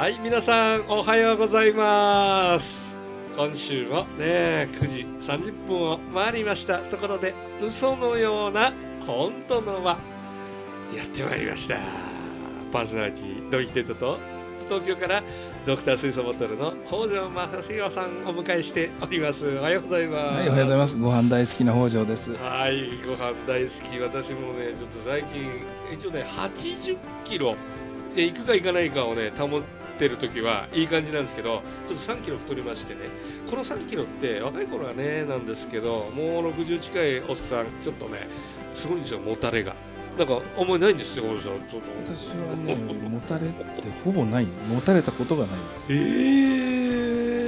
はい皆さんおはようございます今週もね9時30分を回りましたところで嘘のような本当の輪やってまいりましたパーソナリティドイテテトと東京からドクター水素ボトルの北条正弘さんをお迎えしておりますおはようございますはいおはようございますご飯大好きな北条ですはいご飯大好き私もねちょっと最近一応ね80キロ行くか行かないかをね保ってる時はいい感じなんですけどちょっと3キロ太りましてねこの3キロって若い頃はねなんですけどもう60近いおっさんちょっとねすごいんですよもたれが。なんかあんまりないんですっさこちょっと私はね、もたれってほぼない、もたれたことがないです。ええ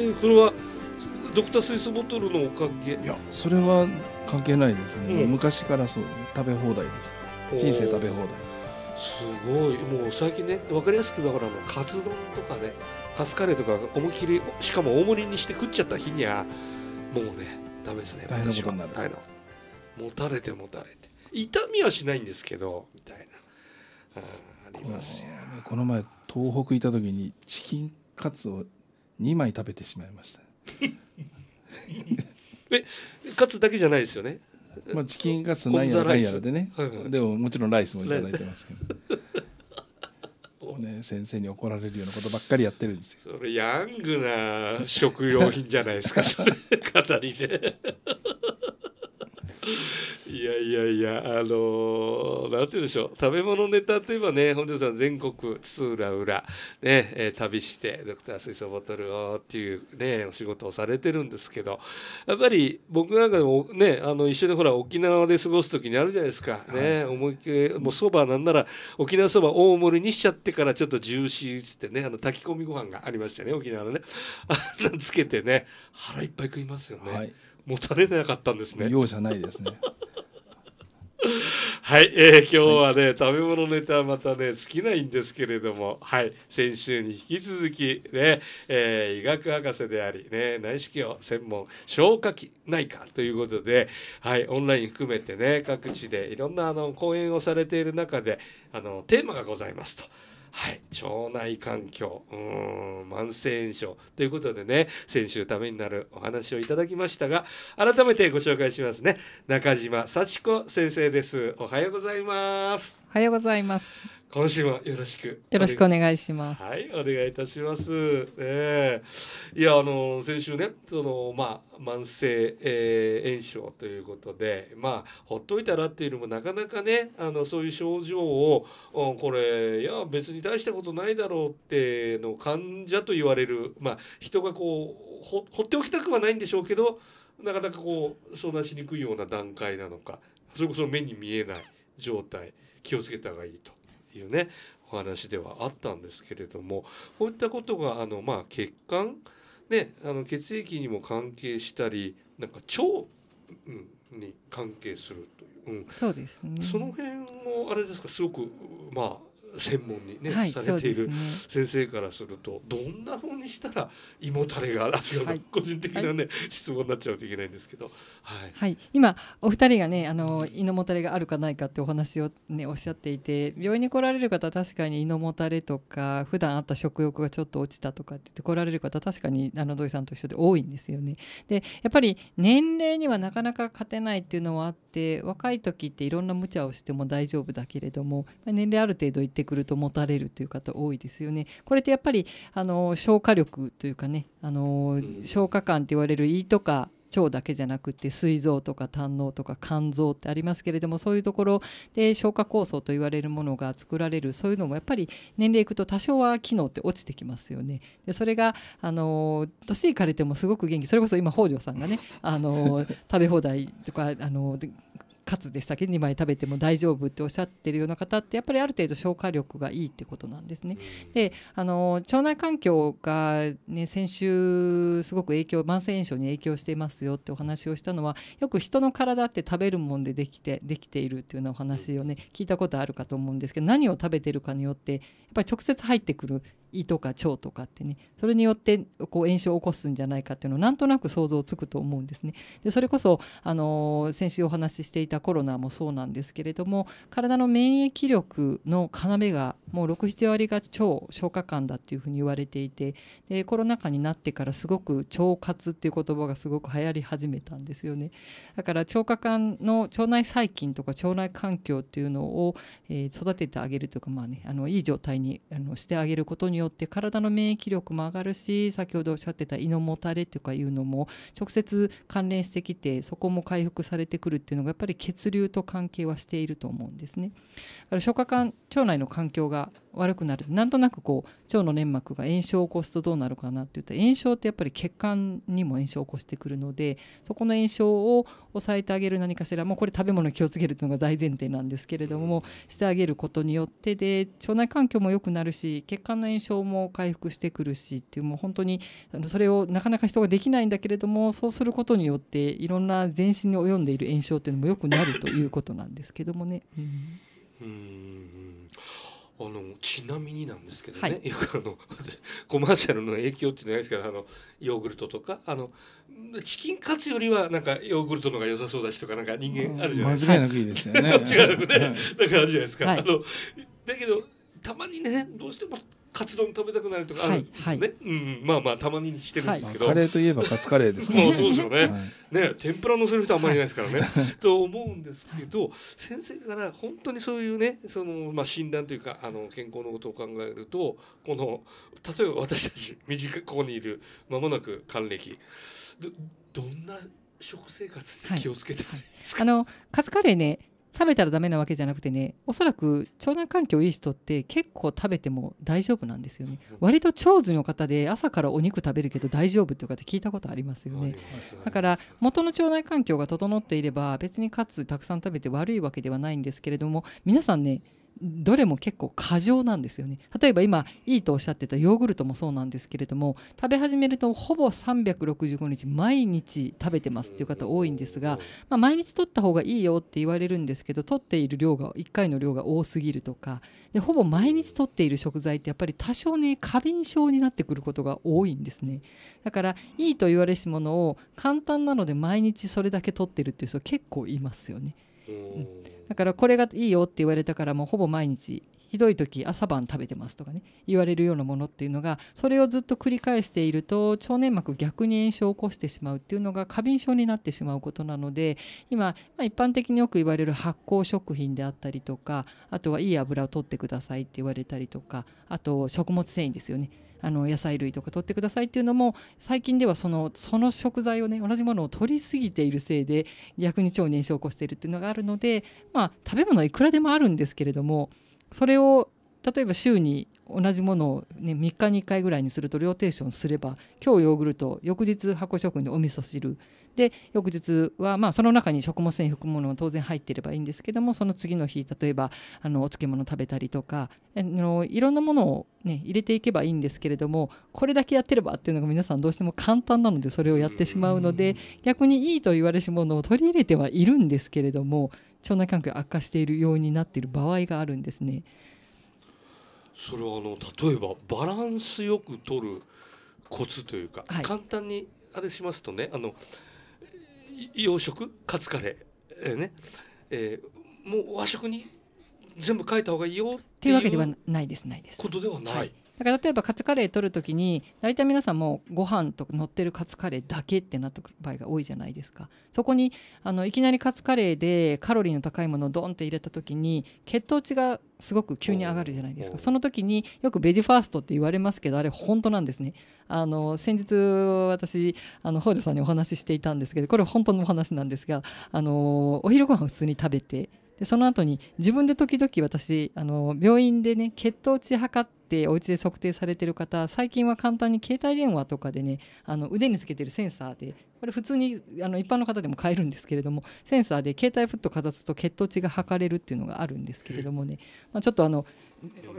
ー、これはドクター水素ボトルのおかげ。いや、それは関係ないですね。うん、昔からそう、食べ放題です。人生食べ放題。すごいもう最近ね分かりやすくだからもうカツ丼とかねカツカレーとか思い切りしかも大盛りにして食っちゃった日にはもうねダメですね大変なことになるもたれてもたれて痛みはしないんですけどみたいなありますよこの前東北行った時にチキンカツを2枚食べてしまいました えカツだけじゃないですよねまあ、チキンカツなんやらかんやらでね、はいはい、でももちろんライスも頂いてますけど、ね、先生に怒られるようなことばっかりやってるんですよそれヤングな食用品じゃないですかそかなりねいやいやあのなんて言うでしょう食べ物ネタといえばね本庄さん全国津々浦々ね、えー、旅してドクター水槽ボトルをっていうねお仕事をされてるんですけどやっぱり僕なんかでもねあの一緒にほら沖縄で過ごす時にあるじゃないですかね、はい、思いっきりもうそばなんなら沖縄そば大盛りにしちゃってからちょっとジューシーっつってねあの炊き込みご飯がありましたね沖縄のねあんなつけてね腹いっぱい食いますよね、はい、もたれなかったんですね容赦ないですね はい、えー、今日はね、はい、食べ物ネタまたね尽きないんですけれども、はい、先週に引き続きね、えー、医学博士でありね内視鏡専門消化器内科ということで、はい、オンライン含めてね各地でいろんなあの講演をされている中であのテーマがございますと。はい、腸内環境うん慢性炎症ということでね先週ためになるお話をいただきましたが改めてご紹介しますね中島幸子先生ですおはようございますおはようございます今週もよろしくよろしくお願いしますはいお願いいたしますええー、いやあの先週ねそのまあ慢性、えー、炎症ということでまあほっといたらっていうのもなかなかねあのそういう症状を、うん、これいや別に大したことないだろうっての患者と言われるまあ人がこうほほっておきたくはないんでしょうけどなかなかこう相談しにくいような段階なのかそれこそ目に見えない状態気をつけた方がいいというねお話ではあったんですけれどもこういったことがあの、まあ、血管、ね、あの血液にも関係したりなんか腸、うん、に関係するという、うん、そうですねその辺もあれですかすごくまあ専門にね、はい、されている先生からすると、どんなふうにしたら胃もたれが違う、はい、個人的なね、はい、質問になっちゃうといけないんですけど、はい、はい、今お二人がねあの胃のもたれがあるかないかってお話をねおっしゃっていて病院に来られる方は確かに胃のもたれとか普段あった食欲がちょっと落ちたとかってって来られる方確かにあの土井さんと一緒で多いんですよね。でやっぱり年齢にはなかなか勝てないっていうのはあって若い時っていろんな無茶をしても大丈夫だけれども年齢ある程度いってってくると持たれるという方多いですよね。これってやっぱりあの消化力というかねあの消化管って言われる胃とか腸だけじゃなくて膵臓とか胆のとか肝臓ってありますけれどもそういうところで消化酵素と言われるものが作られるそういうのもやっぱり年齢いくと多少は機能って落ちてきますよね。でそれがあの年いかれてもすごく元気それこそ今北条さんがねあの食べ放題とかあのカツで酒2枚食べても大丈夫っておっしゃってるような方ってやっぱりある程度消化力がいいってことなんですね。であの腸内環境が、ね、先週すごく影響慢性炎症に影響していますよってお話をしたのはよく人の体って食べるもんでできてできているっていうようなお話をね聞いたことあるかと思うんですけど何を食べてるかによってやっぱり直接入ってくる胃とか腸とかってねそれによってこう炎症を起こすんじゃないかっていうのをなんとなく想像つくと思うんですね。でそれこそ、あの先週お話ししていたコロナもそうなんですけれども体の免疫力の要がもう67割が腸消化管だっていうふうに言われていてでコロナ禍になってからすごく腸活っていう言葉がすごく流行り始めたんですよねだから腸化管の腸内細菌とか腸内環境っていうのを、え育ててあげるというかまあねあのいい状態にあのしてあげることによって体の免疫力も上がるし先ほどおっしゃってた胃のもたれというかいうのも直接関連してきてそこも回復されてくるっていうのがやっぱり血流と関係はしていると思うんですね。から消化管腸内の環境が悪くなるなんとなくこう腸の粘膜が炎症を起こすとどうなるかなっていった炎症ってやっぱり血管にも炎症を起こしてくるのでそこの炎症を抑えてあげる何かしらもうこれ食べ物に気をつけるというのが大前提なんですけれどもしてあげることによってで腸内環境も良くなるし血管の炎症も回復してくるしっていうもう本当にそれをなかなか人ができないんだけれどもそうすることによっていろんな全身に及んでいる炎症っていうのも良くなるということなんですけどもね。うんうんあのちなみになんですけどね、はい、よくあの コマーシャルの影響ってないですけどあのヨーグルトとかあのチキンカツよりはなんかヨーグルトのが良さそうだしとかなんか人間あるじゃないですか。間違いなくいいですよね。間違いなくね、はい、なんかあるじゃないですか。はい、あのだけどたまにねどうしてもカツ丼食べたくなるとかあるんですね、はいはい、うん、まあまあたまにしてるんですけど、まあ、カレーといえばカツカレーですからねあそうですよねはい、ね天ぷらのせる人あんまりいないですからね、と思うんですけど先生から本当にそういうねその、まあ、診断というかあの健康のことを考えるとこの例えば私たち身近ここにいる間もなく還暦どどんな食生活に気をつけたいですか、あのカツカレーね食べたらダメなわけじゃなくてねおそらく腸内環境いい人って結構食べても大丈夫なんですよね割と長寿の方で朝からお肉食べるけど大丈夫とかって聞いたことありますよねだから元の腸内環境が整っていれば別にカツたくさん食べて悪いわけではないんですけれども皆さんねどれも結構過剰なんですよね例えば今いいとおっしゃってたヨーグルトもそうなんですけれども食べ始めるとほぼ365日毎日食べてますっていう方多いんですが、まあ、毎日取った方がいいよって言われるんですけど取っている量が1回の量が多すぎるとかでほぼ毎日取っている食材ってやっぱり多少ね過敏症になってくることが多いんですねだからいいと言われしものを簡単なので毎日それだけ取ってるっていう人結構いますよね。うんだからこれがいいよって言われたからもうほぼ毎日ひどい時朝晩食べてますとかね言われるようなものっていうのがそれをずっと繰り返していると腸粘膜逆に炎症を起こしてしまうっていうのが過敏症になってしまうことなので今、ま一般的によく言われる発酵食品であったりとかあとはいい油を取ってくださいって言われたりとかあと食物繊維ですよねあの野菜類とか取ってくださいっていうのも最近ではそのその食材をね同じものを取りすぎているせいで逆に腸炎症を起こしているっていうのがあるので、まあ、食べ物はいくらでもあるんですけれどもそれを例えば週に同じものを、ね、3日に1回ぐらいにするとローテーションすれば今日ヨーグルト翌日発酵食品でお味噌汁で翌日は、まあ、その中に食物繊維含むものも当然入っていればいいんですけどもその次の日例えばあのお漬物食べたりとかあのいろんなものを、ね、入れていけばいいんですけれどもこれだけやってればっていうのが皆さんどうしても簡単なのでそれをやってしまうので逆にいいと言われるものを取り入れてはいるんですけれども腸内環境悪化しているようになっている場合があるんですね。それはあの例えばバランスよく取るコツというか、はい、簡単にあれしますとねあの洋食カツカレー、えー、ね、えー、もう和食に全部変えた方がいいよっていうわけではないですないです。ことではない。はいだから例えばカツカレー取る時に大体皆さんもご飯と乗ってるカツカレーだけってなった場合が多いじゃないですかそこにあのいきなりカツカレーでカロリーの高いものをドンって入れた時に血糖値がすごく急に上がるじゃないですかその時によくベジファーストって言われますけどあれ本当なんですねあの先日私あの北条さんにお話ししていたんですけどこれ本当のお話なんですがあのお昼ご飯を普通に食べてでその後に自分で時々私あの病院でね血糖値測っててお家で測定されてる方最近は簡単に携帯電話とかでねあの腕につけてるセンサーでこれ普通にあの一般の方でも買えるんですけれどもセンサーで携帯フットかざすと血糖値が測れるっていうのがあるんですけれどもね、まあ、ちょっとあの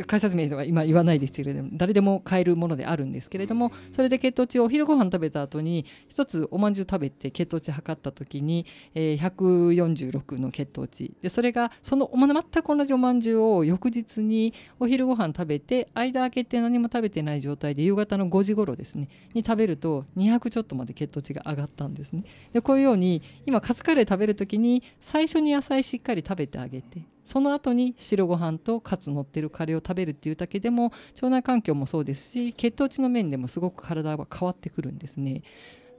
会社名は今言わないですけれども誰でも買えるものであるんですけれどもそれで血糖値をお昼ご飯食べた後に1つおまんじゅう食べて血糖値測った時に、え146の血糖値でそれがその全く同じおまんじゅうを翌日にお昼ご飯食べて間空けて何も食べてない状態で夕方の5時頃ですねに食べると200ちょっとまで血糖値が上がったんですね。でこういうように今カツカレー食べる時に最初に野菜しっかり食べてあげてその後に白ご飯とかつ乗ってるカレーを食べるっていうだけでも腸内環境もそうですし血糖値の面でもすごく体は変わってくるんですね。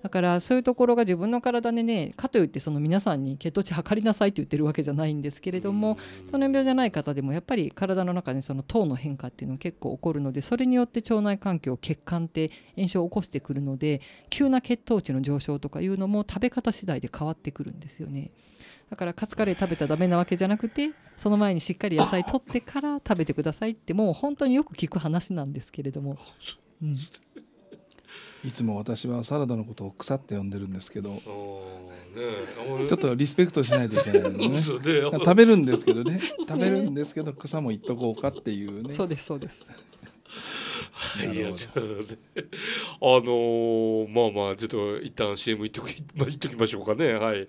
だからそういうところが自分の体でねかといってその皆さんに血糖値測りなさいって言ってるわけじゃないんですけれども糖尿病じゃない方でもやっぱり体の中でその糖の変化っていうのが結構起こるのでそれによって腸内環境血管って炎症を起こしてくるので急な血糖値の上昇とかいうのも食べ方次第で変わってくるんですよね。だからカツカレー食べたらダメなわけじゃなくてその前にしっかり野菜取ってから食べてくださいってもう本当によく聞く話なんですけれども、うん、いつも私はサラダのことを腐って呼んでるんですけど、ね、ちょっとリスペクトしないといけないのね ね食べるんですけどね 食べるんですけど草もいっとこうかっていうねそうですそうですいや、ね、あのー、まあまあちょっと一旦 CM いっとき,、まあ、っときましょうかねはい、はい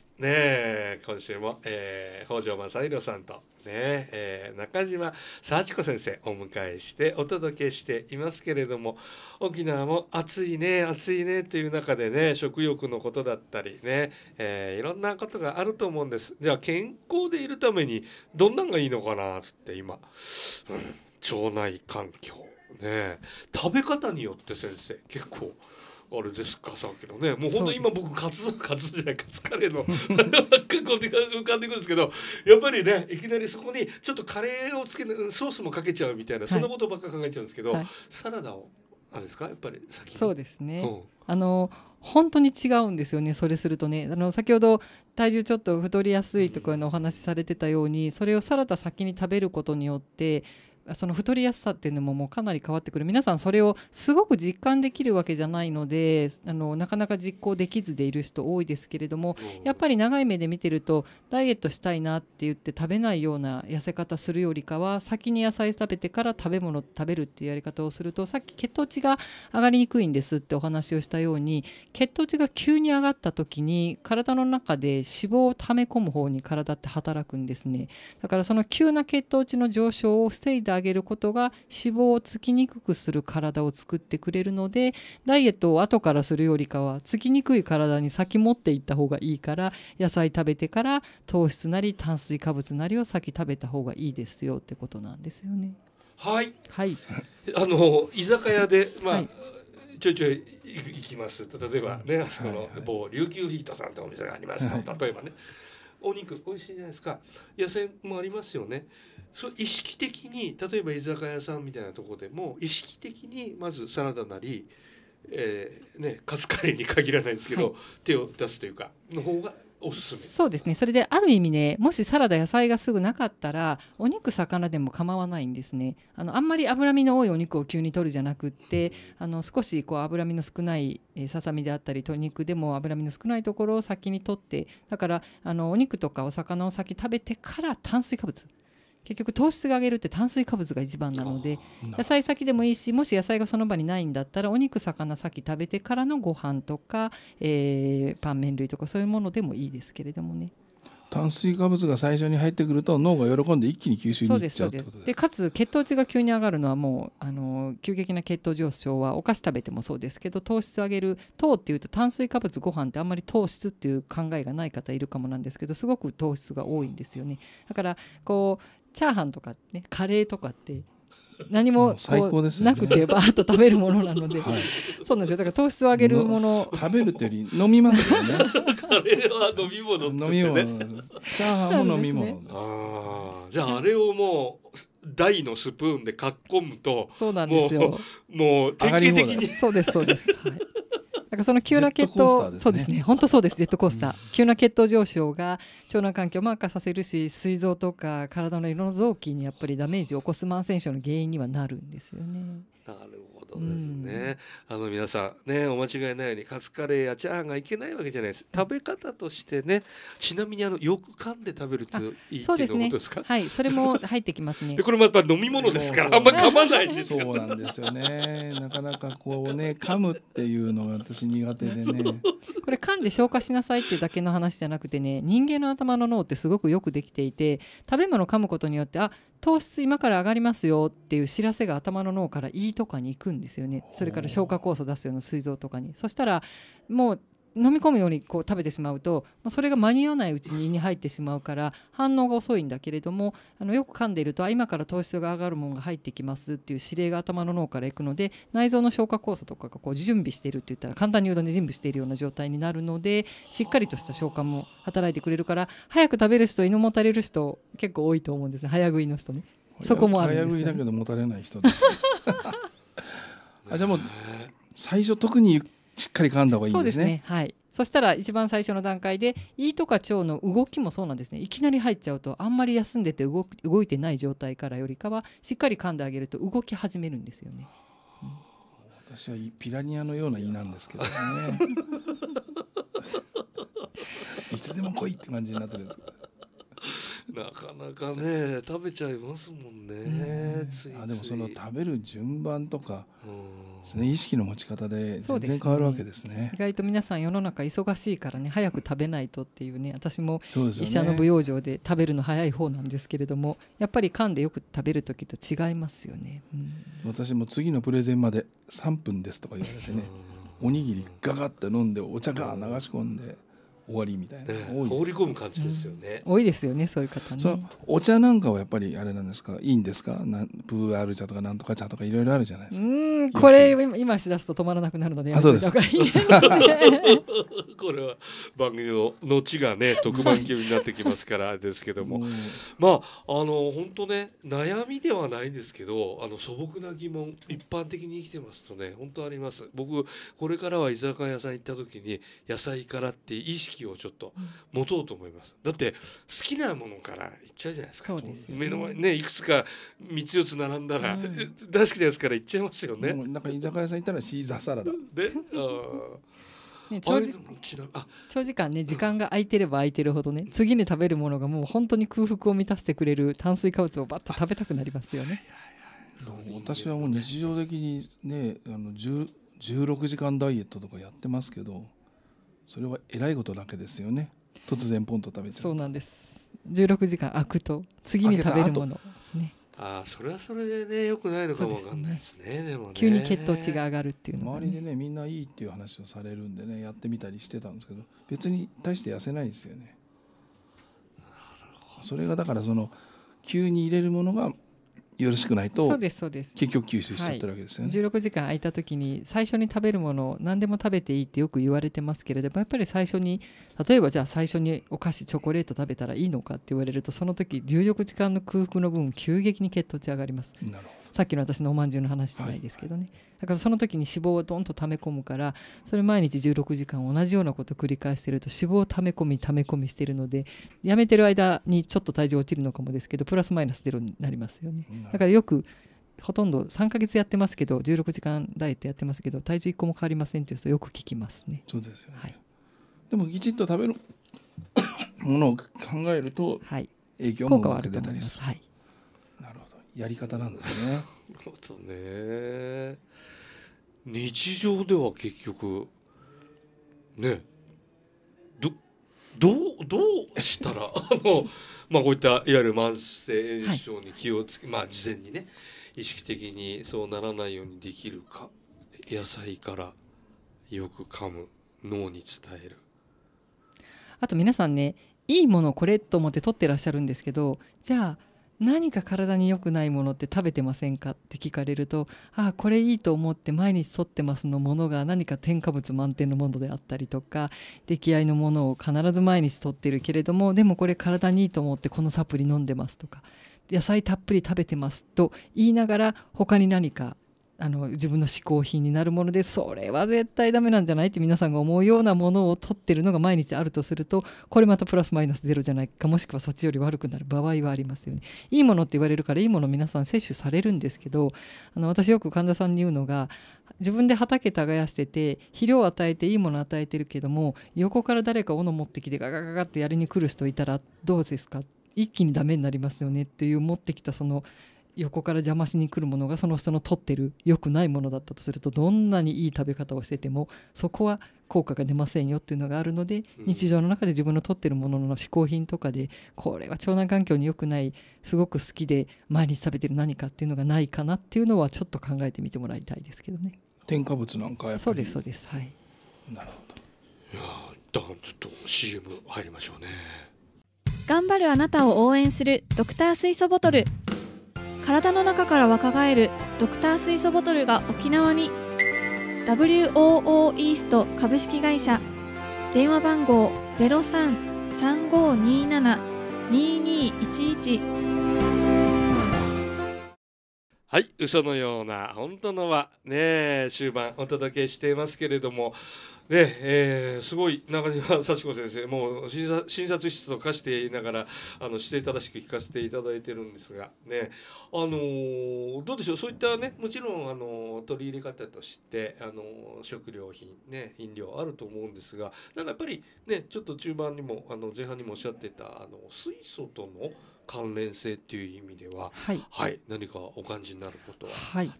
ねえ今週も、えー、北条正宏さんとねえー、中島幸子先生お迎えしてお届けしていますけれども沖縄も暑いね暑いねという中でね食欲のことだったりね、えー、いろんなことがあると思うんですでは健康でいるためにどんなんがいいのかなつって今、うん、腸内環境ね食べ方によって先生結構あれですかさっきねもう本当に今僕カツカツじゃないカツカレーの結構 で浮かんでくるんですけどやっぱりねいきなりそこにちょっとカレーをつけソースもかけちゃうみたいな、はい、そんなことばっか考えちゃうんですけど、はい、サラダをあれですかやっぱり先にそうですね、うん、あの本当に違うんですよねそれするとねあの先ほど体重ちょっと太りやすいとかのお話しされてたように、うん、それをサラダ先に食べることによってその太りやすさっていうのももうかなり変わってくる皆さんそれをすごく実感できるわけじゃないのであのなかなか実行できずでいる人多いですけれどもやっぱり長い目で見てるとダイエットしたいなって言って食べないような痩せ方するよりかは先に野菜食べてから食べ物食べるっていうやり方をするとさっき血糖値が上がりにくいんですってお話をしたように血糖値が急に上がった時に体の中で脂肪を溜め込む方に体って働くんですねだからその急な血糖値の上昇を防いだてあげることが脂肪をつきにくくする体を作ってくれるのでダイエットを後からするよりかはつきにくい体に先持っていった方がいいから野菜食べてから糖質なり炭水化物なりを先食べた方がいいですよってことなんですよね。はい、はい、あの居酒屋で、まあ、はいちょいちょい行きます例えばね、あその某琉球ヒートさんってお店があります、はい、例えばねお肉美味しいじゃないですか野菜もありますよねそう意識的に例えば居酒屋さんみたいなとこでも意識的にまずサラダなり、えーね、カツカレーに限らないですけど、はい、手を出すというかの方がおすすめそうですねそれである意味ねもしサラダ野菜がすぐなかったらお肉魚でも構わないんですねあのあんまり脂身の多いお肉を急に取るじゃなくってあの少しこう脂身の少ないささみであったり鶏肉でも脂身の少ないところを先に取ってだからあのお肉とかお魚を先食べてから炭水化物結局糖質が上げるって炭水化物が一番なので野菜先でもいいしもし野菜がその場にないんだったらお肉魚先食べてからのご飯とか、えー、パン麺類とかそういうものでもいいですけれどもね。炭水化物が最初に入ってくると脳が喜んで一気に吸収にいっちゃうってことでかつ血糖値が急に上がるのはもうあの急激な血糖上昇はお菓子食べてもそうですけど糖質上げる糖っていうと炭水化物ご飯ってあんまり糖質っていう考えがない方いるかもなんですけどすごく糖質が多いんですよねだからこうチャーハンとかねカレーとかって何もこうね、なくてバーッと食べるものなので、そうなんですよだから糖質を上げるもの食べるというより飲みますよねカレーは飲み物飲み物チャーハンも飲み物あじゃああれをもう大のスプーンでかっこむとそうなんですよもうもう定期的にそうですそうです、はいなんかその急な血糖、ね、そうですね本当そうですジェットコースター、うん、急な血糖上昇が腸内環境をマーカーさせるし膵臓とか体のいろんな臓器にやっぱりダメージを起こす慢性症の原因にはなるんですよね。なるほどそうですね、うん、あの皆さんねお間違いないようにカツカレーやチャーハンがいけないわけじゃないです食べ方としてねちなみにあのよく噛んで食べるといいそうですねはいそれも入ってきますねこれもやっぱ飲み物ですからあんま噛まないんですよそうなんですよねなかなかこうね噛むっていうのが私苦手でね これ噛んで消化しなさいっていうだけの話じゃなくてね人間の頭の脳ってすごくよくできていて食べ物噛むことによってあ糖質今から上がりますよっていう知らせが頭の脳から胃とかに行くんですよねそれから消化酵素出すような膵臓とかにそしたらもう飲み込むようにこう食べてしまうとそれが間に合わないうちに胃に入ってしまうから反応が遅いんだけれどもあのよく噛んでいると今から糖質が上がるものが入ってきますっていう指令が頭の脳からいくので内臓の消化酵素とかがこう準備しているって言ったら簡単に言うと、ね、準備しているような状態になるのでしっかりとした消化も働いてくれるから早く食べる人胃のもたれる人結構多いと思うんですね早食いの人ね。そこもあるんです、ね、早食いだけどもたれない人です。あじゃあもう最初特にしっかり噛んだ方がいいんですね。そうですねはいそしたら一番最初の段階で胃とか腸の動きもそうなんですねいきなり入っちゃうとあんまり休んでて動動いてない状態からよりかはしっかり噛んであげると動き始めるんですよね。うん、私はピラニアのような胃なんですけどね。いつでも来いって感じになってるんですけど。なかなかね食べちゃいますもんね、うん、ついついあでもその食べる順番とか、ね、意識の持ち方で全然変わるわけですね、ね、意外と皆さん世の中忙しいからね早く食べないとっていうね私も医者の舞踊場で食べるの早い方なんですけれどもやっぱり噛んでよく食べる時と違いますよね、うん、私も次のプレゼンまで3分ですとか言われてねおにぎりガガって飲んでお茶が流し込んで。終わりみたいな、ね、放り込む感じですよね、うん、多いですよねそういう方ねお茶なんかはやっぱりあれなんですかいいんですかなプーアール茶とかなんとか茶とかいろいろあるじゃないですかうんこれ今しだすと止まらなくなるのであそうです これは番組の後がね特番級になってきますからですけども、まああの本当ね悩みではないんですけどあの素朴な疑問一般的に生きてますとね本当あります僕これからは居酒屋さん行った時に野菜からって意識気をちょっと持とうと思います。だって好きなものからいっちゃうじゃないですか。すね、目の前ねいくつか三つ四つ並んだら、うん、大好きなやつからいっちゃいますよね。なんか居酒屋さん行ったらシーザーサラダ。で、あ。ね、長時長時間ね時間が空いてれば空いてるほどね、うん、次に食べるものがもう本当に空腹を満たしてくれる炭水化物をバッと食べたくなりますよね。私はもう日常的にねあの16時間ダイエットとかやってますけどそれはえらいことだけですよね突然ポンと食べちゃうそうなんです16時間空くと次に食べるものねあそれはそれでねよくないのかもわかんないですね、ね、急に血糖値が上がるっていう、ね、周りでねみんないいっていう話をされるんでねやってみたりしてたんですけど別に大して痩せないですよねそれがだからその急に入れるものがよろしくないと結局吸収しちゃってるわけですよね、はい、16時間空いた時に最初に食べるものを何でも食べていいってよく言われてますけれどもやっぱり最初に例えばじゃあ最初にお菓子チョコレート食べたらいいのかって言われるとその時16時間の空腹の分急激に血糖値上がります。なるほどさっきの私のおまんじゅうの話じゃないですけどね、はい、だからその時に脂肪をどんと溜め込むからそれ毎日16時間同じようなことを繰り返してると脂肪を溜め込み溜め込みしてるのでやめてる間にちょっと体重落ちるのかもですけどプラスマイナスゼロになりますよね。だからよくほとんど3か月やってますけど16時間ダイエットやってますけど体重1個も変わりませんという人よく聞きますね。そうですよね、はい、でもきちっと食べるものを考えると影響も受けたりする。はいやり方なんですね。ね日常では結局ねどどうどうしたら あの、まあ、こういったいわゆる慢性炎症に気をつけ、はい、まあ、事前にね意識的にそうならないようにできるか野菜からよく噛む脳に伝える。あと皆さんねいいものこれと思って取ってらっしゃるんですけどじゃあ何か体に良くないものって食べてませんかって聞かれるとああこれいいと思って毎日剃ってますのものが何か添加物満点のものであったりとか出来合いのものを必ず毎日とってるけれどもでもこれ体にいいと思ってこのサプリ飲んでますとか野菜たっぷり食べてますと言いながら他に何かあの自分の嗜好品になるものでそれは絶対ダメなんじゃないって皆さんが思うようなものを取ってるのが毎日あるとするとこれまたプラスマイナスゼロじゃないかもしくはそっちより悪くなる場合はありますよね。いいものって言われるからいいもの皆さん摂取されるんですけどあの私よく患者さんに言うのが自分で畑耕してて肥料を与えていいものを与えてるけども横から誰か斧持ってきてガガガガってやりに来る人いたらどうですか一気にダメになりますよねっていう持ってきたその横から邪魔しに来るものがその人の取ってる良くないものだったとするとどんなにいい食べ方をしててもそこは効果が出ませんよっていうのがあるので日常の中で自分の取ってるものの嗜好品とかでこれは腸内環境に良くないすごく好きで毎日食べてる何かっていうのがないかなっていうのはちょっと考えてみてもらいたいですけどね。添加物なんかやっぱりそうですそうですはいなるほどいやだからちょっと CM 入りましょうね頑張るあなたを応援するドクター水素ボトル体の中から若返るドクター水素ボトルが沖縄に WOO イースト株式会社電話番号0335272211はい嘘のような本当のはね終盤お届けしていますけれどもで、えー、すごい中島 幸子先生もう診察室と化していながらあの姿勢正しく聞かせていただいてるんですが、ね、あのー、どうでしょうそういったねもちろん、あの取り入れ方として、あの食料品、ね、飲料あると思うんですがなんかやっぱり、ね、ちょっと中盤にもあの前半にもおっしゃってたあの水素との関連性っていう意味では、はい、はい、何かお感じになることは。はい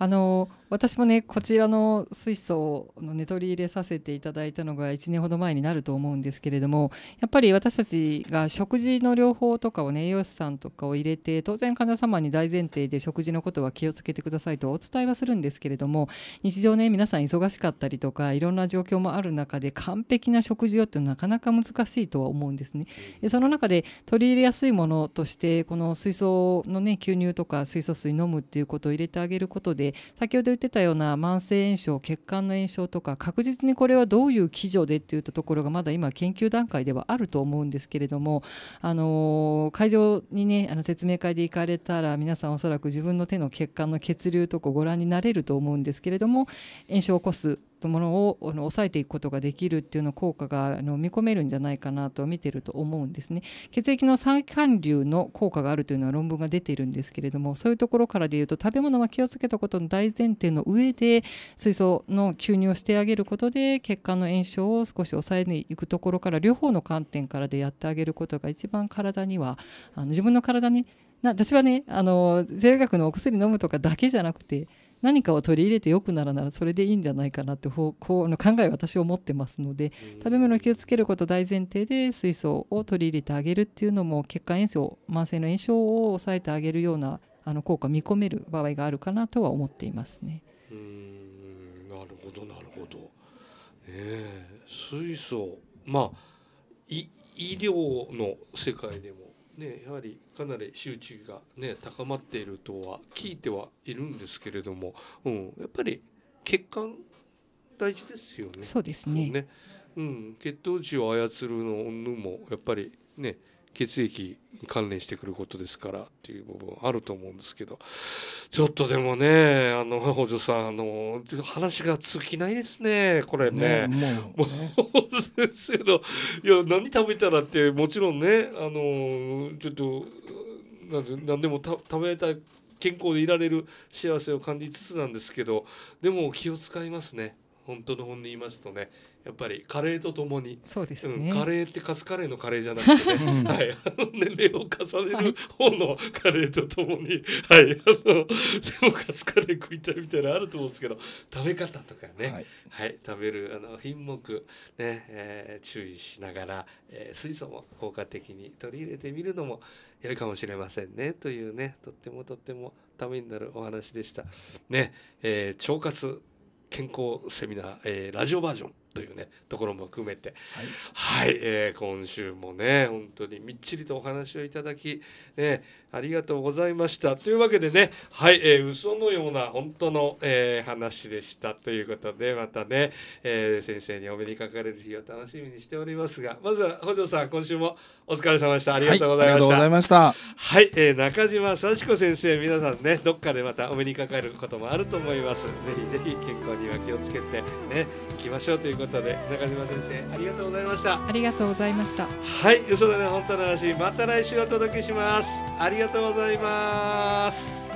あの私もねこちらの水素のね、取り入れさせていただいたのが1年ほど前になると思うんですけれどもやっぱり私たちが食事の療法とかをね栄養士さんとかを入れて当然患者様に大前提で食事のことは気をつけてくださいとお伝えはするんですけれども日常ね皆さん忙しかったりとかいろんな状況もある中で完璧な食事をってなかなか難しいとは思うんですね。でその中で取り入れやすいものとしてこの水素のね吸入とか水素水飲むっていうことを入れてあげるることで先ほど言ってたような慢性炎症血管の炎症とか確実にこれはどういう基準でっていったところがまだ今研究段階ではあると思うんですけれども、あの会場にねあの説明会で行かれたら皆さんおそらく自分の手の血管の血流とかご覧になれると思うんですけれども炎症を起こすとものを抑えていくことができるっていうの効果が見込めるんじゃないかなと見てると思うんですね。血液の化管流の効果があるというのは論文が出ているんですけれどもそういうところからでいうと食べ物は気をつけたことの大前提の上で水素の吸入をしてあげることで血管の炎症を少し抑えにいくところから両方の観点からでやってあげることが一番体にはあの自分の体に、ね、私はねあの生学のお薬飲むとかだけじゃなくて何かを取り入れてよくならならそれでいいんじゃないかなって方向の考え私は持ってますので食べ物を気をつけること大前提で水素を取り入れてあげるっていうのも血管炎症慢性の炎症を抑えてあげるようなあの効果見込める場合があるかなとは思っていますね。うんなるほどなるほど。えー、水素まあ医療の世界でもね、やはりかなり周知が、ね、高まっているとは聞いてはいるんですけれども、うん、やっぱり血管大事ですよね。そうですね、ね、うん、血糖値を操るのもやっぱりね血液関連してくることですからっていう部分あると思うんですけどちょっとでもねあの補助さんあの話が尽きないですねこれね。ねもう、先生のいや何食べたらってもちろんねあのちょっとなん何でも食べたい健康でいられる幸せを感じつつなんですけどでも気を使いますね。本当の本音言いますとねやっぱりカレーとともにそうですね、うん、カレーってカツカレーのカレーじゃなくてね、うん、はい、あの年齢を重ねる方のカレーとともに、はい、はい、あのでもカツカレー食いたいみたいなのあると思うんですけど食べ方とかね、はい、はい、食べるあの品目ね、えー、注意しながら、えー、水素も効果的に取り入れてみるのも良いかもしれませんねというねとってもとってもためになるお話でした。ね、えー、腸活健康セミナー、えー、ラジオバージョンというねところも含めてはい、はい、えー、今週もね本当にみっちりとお話をいただき、ね、ありがとうございましたというわけでねはい、えー、嘘のような本当の、えー、話でしたということでまたね、えー、先生にお目にかかれる日を楽しみにしておりますがまずは北条さん今週もお疲れ様でしたありがとうございました、はい、ありがとうございましたはい、えー、中島幸子先生皆さんねどっかでまたお目にかかることもあると思いますぜひぜひ健康には気をつけてね行きましょうということで中島先生ありがとうございましたありがとうございましたはい嘘だね本当の話また来週お届けしますありがとうございます